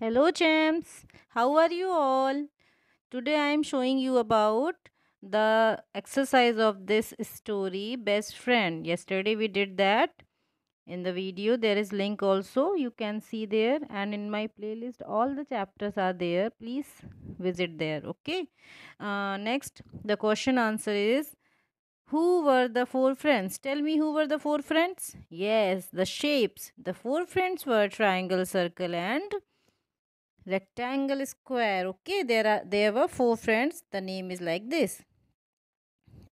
Hello champs, how are you all? Today I am showing you about the exercise of this story best friend. Yesterday we did that in the video. There is link also you can see there and in my playlist all the chapters are there. Please visit there okay. Uh, next the question answer is who were the four friends? Tell me who were the four friends? Yes, the shapes. The four friends were triangle, circle and rectangle square okay there are there were four friends the name is like this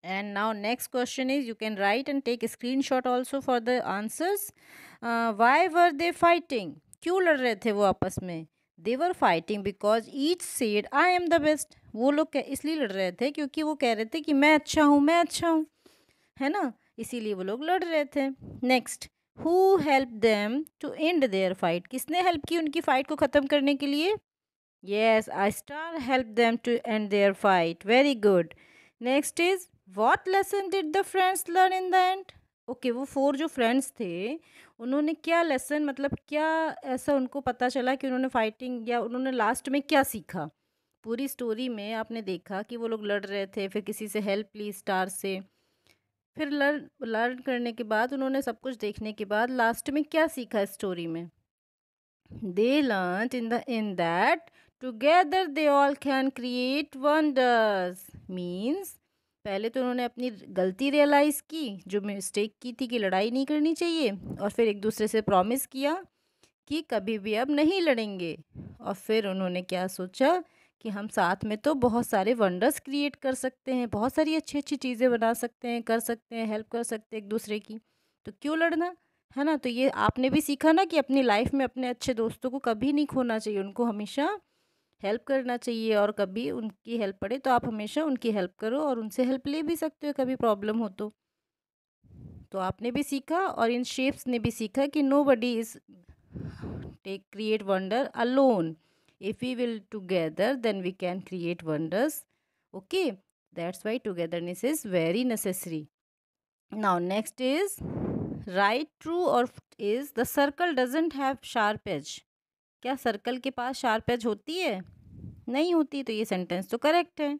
and now next question is you can write and take a screenshot also for the answers uh, why were they fighting kyun क्यों लड़ रहे थे वो आपस में they were fighting because each said I am the best वो लोग isliye lad rahe the kyunki wo keh rahe the ki main acha hu main acha hu hai na isiliye wo log lad rahe the next who help them to end their fight किसने help की उनकी fight को ख़त्म करने के लिए yes a star help them to end their fight very good next is what lesson did the friends learn in the end okay वो four जो फ्रेंड्स थे उन्होंने क्या लेसन मतलब क्या ऐसा उनको पता चला कि उन्होंने फाइटिंग या उन्होंने लास्ट में क्या सीखा पूरी स्टोरी में आपने देखा कि वो लोग लड़ रहे थे फिर किसी से हेल्प ली स्टार से फिर लर्न लर्न करने के बाद उन्होंने सब कुछ देखने के बाद लास्ट में क्या सीखा स्टोरी में they learn in the in that together they all can create wonders means पहले तो उन्होंने अपनी गलती रियलाइज़ की जो मिस्टेक की थी कि लड़ाई नहीं करनी चाहिए और फिर एक दूसरे से प्रॉमिस किया कि कभी भी अब नहीं लड़ेंगे और फिर उन्होंने क्या सोचा कि हम साथ में तो बहुत सारे वंडर्स क्रिएट कर सकते हैं बहुत सारी अच्छी अच्छी चीज़ें बना सकते हैं कर सकते हैं हेल्प कर सकते हैं एक दूसरे की तो क्यों लड़ना है ना तो ये आपने भी सीखा ना कि अपनी लाइफ में अपने अच्छे दोस्तों को कभी नहीं खोना चाहिए उनको हमेशा हेल्प करना चाहिए और कभी उनकी हेल्प पड़े तो आप हमेशा उनकी हेल्प करो और उनसे हेल्प ले भी सकते हो कभी प्रॉब्लम हो तो तो आपने भी सीखा और इन शेप्स ने भी सीखा कि nobody is take create wonder alone if we will together then we can create wonders okay that's why togetherness is very necessary now next is right true or is the circle doesn't have sharp edge क्या circle के पास sharp as होती है नहीं होती तो ये sentence तो करेक्ट है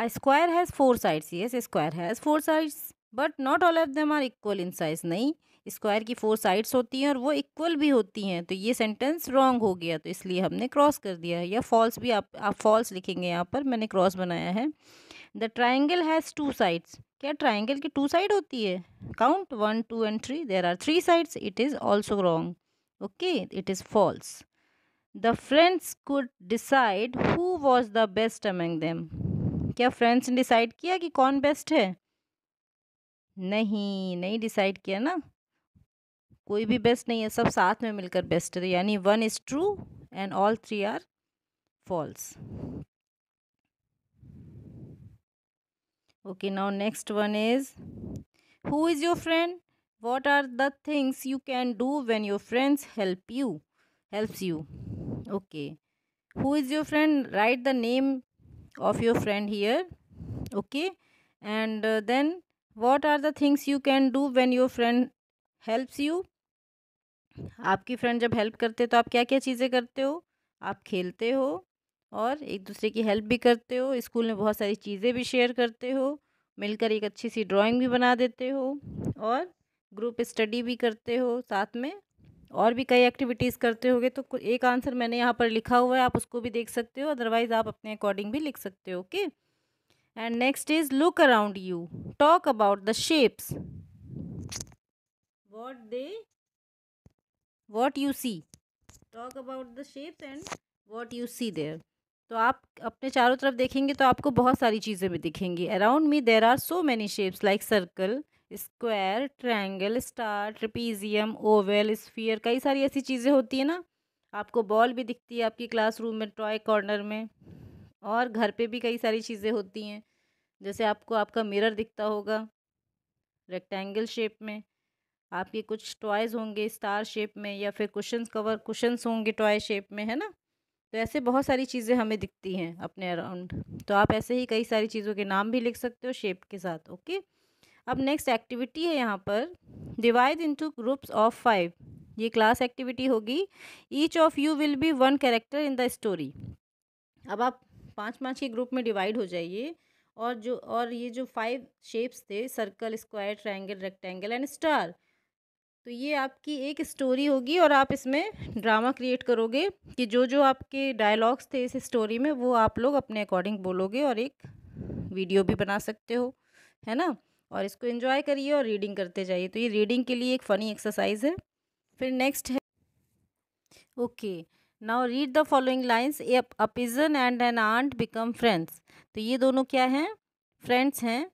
a square has four sides yes square has four sides but not all of them are equal in size नहीं स्क्वायर की फोर साइड्स होती हैं और वो इक्वल भी होती हैं तो ये सेंटेंस रॉन्ग हो गया तो इसलिए हमने क्रॉस कर दिया है या फॉल्स भी आप आप फॉल्स लिखेंगे यहाँ पर मैंने क्रॉस बनाया है the triangle has two sides क्या ट्राइंगल की टू साइड होती है count one two and three there are three sides it is also wrong okay it is false the friends could decide who was the best among them क्या friends ने decide किया कि कौन best है नहीं नहीं डिसाइड किया ना कोई भी बेस्ट नहीं है सब साथ में मिलकर बेस्ट है यानी one is true and all three are false okay now next one is who is your friend what are the things you can do when your friends help you helps you okay who is your friend write the name of your friend here okay and then what are the things you can do when your friend helps you हाँ। आपकी friend जब help करते तो आप क्या क्या चीज़ें करते हो आप खेलते हो और एक दूसरे की हेल्प भी करते हो स्कूल में बहुत सारी चीज़ें भी शेयर करते हो मिलकर एक अच्छी सी ड्राइंग भी बना देते हो और ग्रुप स्टडी भी करते हो साथ में और भी कई एक्टिविटीज़ करते होगे तो एक आंसर मैंने यहाँ पर लिखा हुआ है आप उसको भी देख सकते हो अदरवाइज़ आप अपने अकॉर्डिंग भी लिख सकते हो okay and next is look around you talk about the shapes what they what you see talk about the shapes and what you see there तो आप अपने चारों तरफ देखेंगे तो आपको बहुत सारी चीज़ें भी दिखेंगी around me there are so many shapes like circle square triangle star trapezium oval sphere कई सारी ऐसी चीज़ें होती है ना आपको बॉल भी दिखती है आपकी क्लासरूम में टॉय कॉर्नर में और घर पे भी कई सारी चीज़ें होती हैं जैसे आपको आपका मिरर दिखता होगा रेक्टेंगल शेप में आपके कुछ टॉयज़ होंगे स्टार शेप में या फिर क्वेश्चन कवर कुशंस होंगे टॉय शेप में है ना तो ऐसे बहुत सारी चीज़ें हमें दिखती हैं अपने अराउंड तो आप ऐसे ही कई सारी चीज़ों के नाम भी लिख सकते हो शेप के साथ ओके अब नेक्स्ट एक्टिविटी है यहाँ पर divide into groups of five ये क्लास एक्टिविटी होगी each of you will be one character in the story अब आप पाँच पाँच के ग्रुप में डिवाइड हो जाइए और जो और ये जो फाइव शेप्स थे circle square triangle rectangle and star तो ये आपकी एक स्टोरी होगी और आप इसमें ड्रामा क्रिएट करोगे कि जो जो आपके डायलॉग्स थे इस स्टोरी में वो आप लोग अपने अकॉर्डिंग बोलोगे और एक वीडियो भी बना सकते हो है ना और इसको एंजॉय करिए और रीडिंग करते जाइए तो ये रीडिंग के लिए एक फ़नी एक्सरसाइज है फिर नेक्स्ट है okay now read the following lines a a pigeon and an ant become friends तो ये दोनों क्या हैं फ्रेंड्स हैं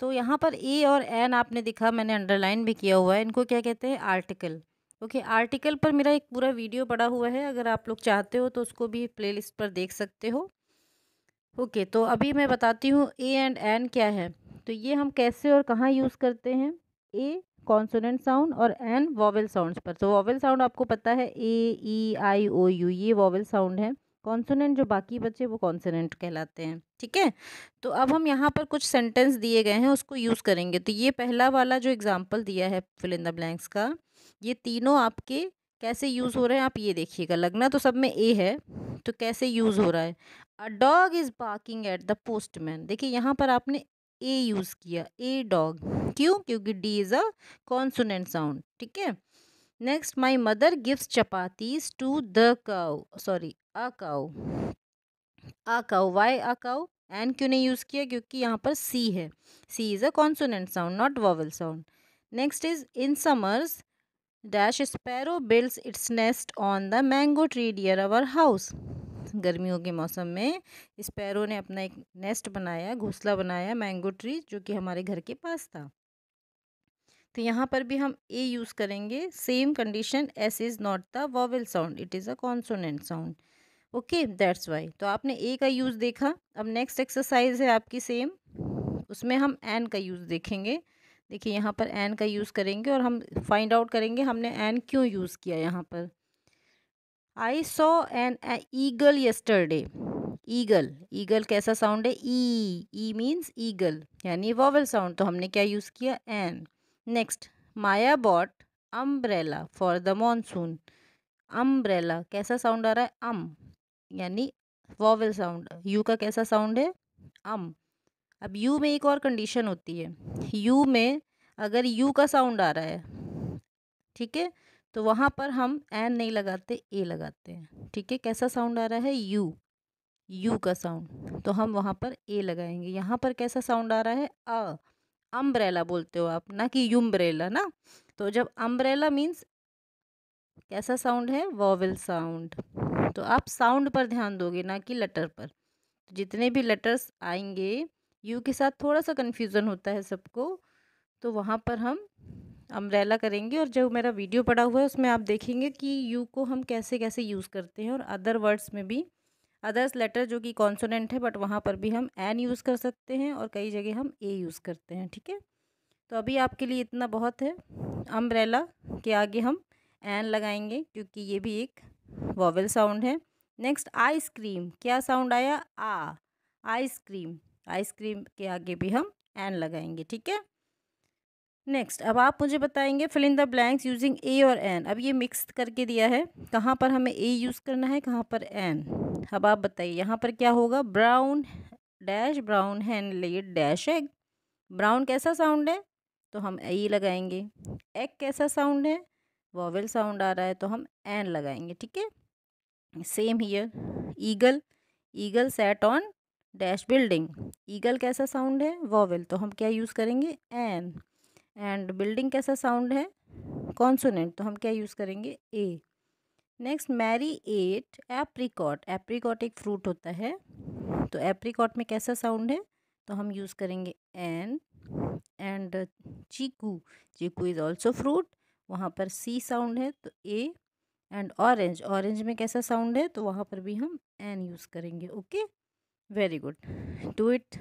तो यहाँ पर ए और एन आपने दिखा मैंने अंडरलाइन भी किया हुआ है इनको क्या कहते हैं आर्टिकल ओके okay, आर्टिकल पर मेरा एक पूरा वीडियो पड़ा हुआ है अगर आप लोग चाहते हो तो उसको भी प्लेलिस्ट पर देख सकते हो ओके okay, तो अभी मैं बताती हूँ ए एंड एन क्या है तो ये हम कैसे और कहाँ यूज़ करते हैं ए कॉन्सोनेंट साउंड और एन वॉवल साउंड्स पर तो वॉवल साउंड आपको पता है A E I O U ये वॉवल साउंड है कॉन्सोनेंट जो बाकी बचे वो कॉन्सोनेंट कहलाते हैं ठीक है तो अब हम यहाँ पर कुछ सेंटेंस दिए गए हैं उसको यूज़ करेंगे तो ये पहला वाला जो एग्जाम्पल दिया है फिल ब्लैंक्स का ये तीनों आपके कैसे यूज़ हो रहे हैं आप ये देखिएगा लगना तो सब में ए है तो कैसे यूज़ हो रहा है a dog is barking at the postman देखिए यहाँ पर आपने ए यूज़ किया ए डॉग क्यों क्योंकि D is a consonant sound ठीक है next my mother gives chapatis to the cow sorry a cow a cow why a cow an क्यों नहीं यूज़ किया क्योंकि यहाँ पर सी है C is a consonant sound not vowel sound next is in summers dash sparrow builds its nest on the mango tree near our house गर्मियों के मौसम में स्पैरो ने अपना एक नेस्ट बनाया घोंसला बनाया मैंगो ट्री जो कि हमारे घर के पास था तो यहाँ पर भी हम ए यूज़ करेंगे same condition S is not the vowel sound it is a consonant sound okay that's why तो आपने ए का यूज़ देखा अब नेक्स्ट एक्सरसाइज है आपकी सेम उसमें हम एन का यूज़ देखेंगे देखिए यहाँ पर एन का यूज़ करेंगे और हम फाइंड आउट करेंगे हमने एन क्यों यूज़ किया यहाँ पर I saw an eagle yesterday eagle eagle कैसा साउंड है ई ई मीन्स ईगल यानी वॉवल साउंड तो हमने क्या यूज़ किया an next Maya bought umbrella for the monsoon umbrella कैसा साउंड आ रहा है अम um, यानी वॉवल साउंड यू का कैसा साउंड है अम um. अब यू में एक और कंडीशन होती है यू में अगर यू का साउंड आ रहा है ठीक है तो वहाँ पर हम एन नहीं लगाते ए लगाते हैं ठीक है कैसा साउंड आ रहा है यू यू का साउंड तो हम वहाँ पर ए लगाएंगे यहाँ पर कैसा साउंड आ रहा है अ अम्ब्रेला बोलते हो आप ना कि यूम्ब्रेला ना तो जब अम्ब्रेला मीन्स कैसा साउंड है वॉवल साउंड तो आप साउंड पर ध्यान दोगे ना कि लेटर पर तो जितने भी लेटर्स आएंगे यू के साथ थोड़ा सा कन्फ्यूज़न होता है सबको तो वहाँ पर हम अम्ब्रेला करेंगे और जब मेरा वीडियो पड़ा हुआ है उसमें आप देखेंगे कि यू को हम कैसे कैसे यूज़ करते हैं और अदर वर्ड्स में भी अदर्स लेटर जो कि कॉन्सोनेंट है बट वहाँ पर भी हम एन यूज़ कर सकते हैं और कई जगह हम ए यूज़ करते हैं ठीक है तो अभी आपके लिए इतना बहुत है अम्ब्रेला के आगे हम एन लगाएंगे क्योंकि ये भी एक वॉवल साउंड है नेक्स्ट आइसक्रीम क्या साउंड आया आ आइसक्रीम आइसक्रीम के आगे भी हम एन लगाएंगे ठीक है नेक्स्ट अब आप मुझे बताएंगे fill in the blanks using A और एन अब ये मिक्स करके दिया है कहाँ पर हमें ए यूज़ करना है कहाँ पर एन अब आप बताइए यहाँ पर क्या होगा brown dash brown hen laid dash egg brown कैसा साउंड है तो हम ए लगाएंगे एग कैसा साउंड है वॉवल साउंड आ रहा है तो हम एन लगाएंगे ठीक है same here eagle eagle sat on dash building eagle कैसा साउंड है वॉवल तो हम क्या यूज़ करेंगे एन एंड बिल्डिंग कैसा साउंड है कॉन्सोनेंट तो हम क्या यूज़ करेंगे a next Mary ate apricot apricot एक फ्रूट होता है तो एप्रिकॉट में कैसा साउंड है तो हम यूज़ करेंगे an and chikoo chikoo is also fruit वहाँ पर सी साउंड है तो ए एंड ऑरेंज ऑरेंज में कैसा साउंड है तो वहाँ पर भी हम एन यूज़ करेंगे okay very good do it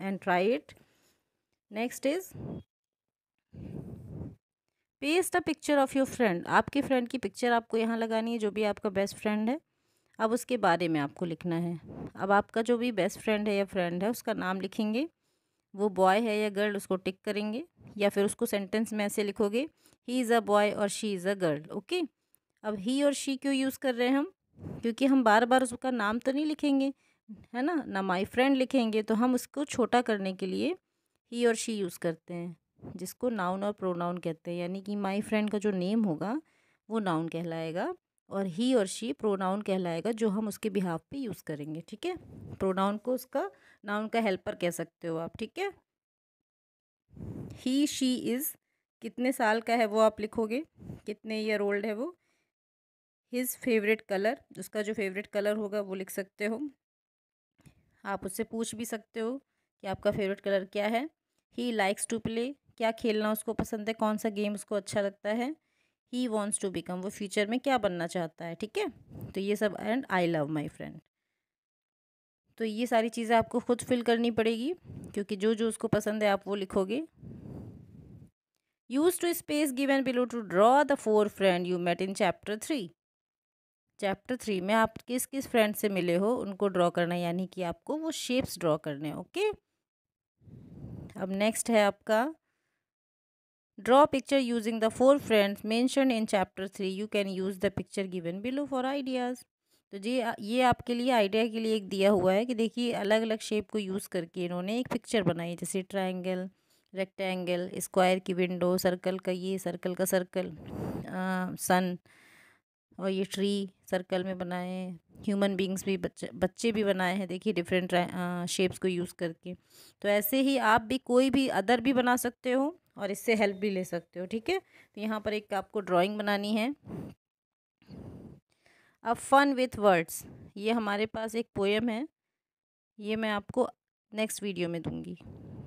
and try it next is paste a picture of your friend आपके फ्रेंड की पिक्चर आपको यहाँ लगानी है जो भी आपका बेस्ट फ्रेंड है अब उसके बारे में आपको लिखना है अब आपका जो भी बेस्ट फ्रेंड है या फ्रेंड है उसका नाम लिखेंगे वो बॉय है या गर्ल उसको टिक करेंगे या फिर उसको सेंटेंस में ऐसे लिखोगे ही इज़ अ बॉय और she is a girl okay अब ही और शी क्यों यूज़ कर रहे हैं हम क्योंकि हम बार बार उसका नाम तो नहीं लिखेंगे है ना ना माई फ्रेंड लिखेंगे तो हम उसको छोटा करने के लिए ही और शी यूज़ करते हैं जिसको नाउन और प्रोनाउन कहते हैं यानी कि माई फ्रेंड का जो नेम होगा वो नाउन कहलाएगा और ही और शी प्रोनाउन कहलाएगा जो हम उसके बिहाफ पे यूज़ करेंगे ठीक है प्रोनाउन को उसका नाउन का हेल्पर कह सकते हो आप ठीक है ही शी इज़ कितने साल का है वो आप लिखोगे कितने ईयर ओल्ड है वो हिज़ फेवरेट कलर उसका जो फेवरेट कलर होगा वो लिख सकते हो आप उससे पूछ भी सकते हो कि आपका फेवरेट कलर क्या है ही लाइक्स टू प्ले क्या खेलना उसको पसंद है कौन सा गेम उसको अच्छा लगता है ही वॉन्ट्स टू बिकम वो फ्यूचर में क्या बनना चाहता है ठीक है तो ये सब and I love my friend तो ये सारी चीज़ें आपको खुद फिल करनी पड़ेगी क्योंकि जो जो उसको पसंद है आप वो लिखोगे use to space give an below to draw the four friend you met in chapter three chapter three में आप किस किस फ्रेंड से मिले हो उनको ड्रॉ करना यानी कि आपको वो शेप्स ड्रॉ करने ओके अब नेक्स्ट है आपका Draw picture using the four friends mentioned in chapter three You can use the picture given below for ideas. तो जी ये आपके लिए आइडिया के लिए एक दिया हुआ है कि देखिए अलग अलग शेप को यूज़ करके इन्होंने एक पिक्चर बनाई जैसे ट्राइंगल रेक्टेंगल स्क्वायर की विंडो सर्कल का ये सर्कल का सर्कल सन और ये ट्री सर्कल में बनाए हैं ह्यूमन बींग्स भी बच्चे बच्चे भी बनाए हैं देखिए डिफरेंट शेप्स को यूज़ करके तो ऐसे ही आप भी कोई भी अदर भी बना सकते हो और इससे हेल्प भी ले सकते हो ठीक है तो यहाँ पर एक आपको ड्राइंग बनानी है अब फन विथ वर्ड्स ये हमारे पास एक पोएम है ये मैं आपको नेक्स्ट वीडियो में दूंगी